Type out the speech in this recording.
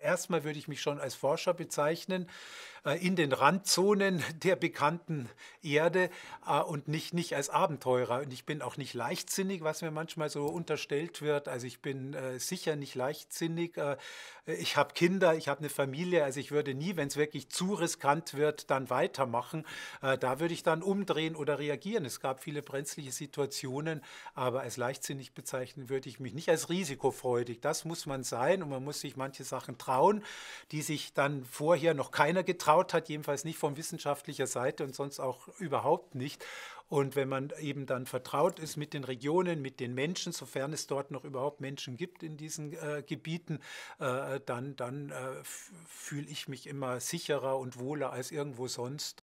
erstmal würde ich mich schon als Forscher bezeichnen, äh, in den Randzonen der bekannten Erde äh, und nicht, nicht als Abenteurer. Und ich bin auch nicht leichtsinnig, was mir manchmal so unterstellt wird. Also ich bin äh, sicher nicht leichtsinnig. Ich habe Kinder, ich habe eine Familie. Also ich würde nie, wenn es wirklich zu riskant wird, dann weitermachen. Da würde ich dann umdrehen oder reagieren. Es gab viele brenzliche Situationen, aber als leichtsinnig bezeichnen würde ich mich nicht als risikofreudig. Das muss man sein und man muss sich manche Sachen trauen, die sich dann vorher noch keiner getraut getraut hat, jedenfalls nicht von wissenschaftlicher Seite und sonst auch überhaupt nicht. Und wenn man eben dann vertraut ist mit den Regionen, mit den Menschen, sofern es dort noch überhaupt Menschen gibt in diesen äh, Gebieten, äh, dann, dann äh, fühle ich mich immer sicherer und wohler als irgendwo sonst.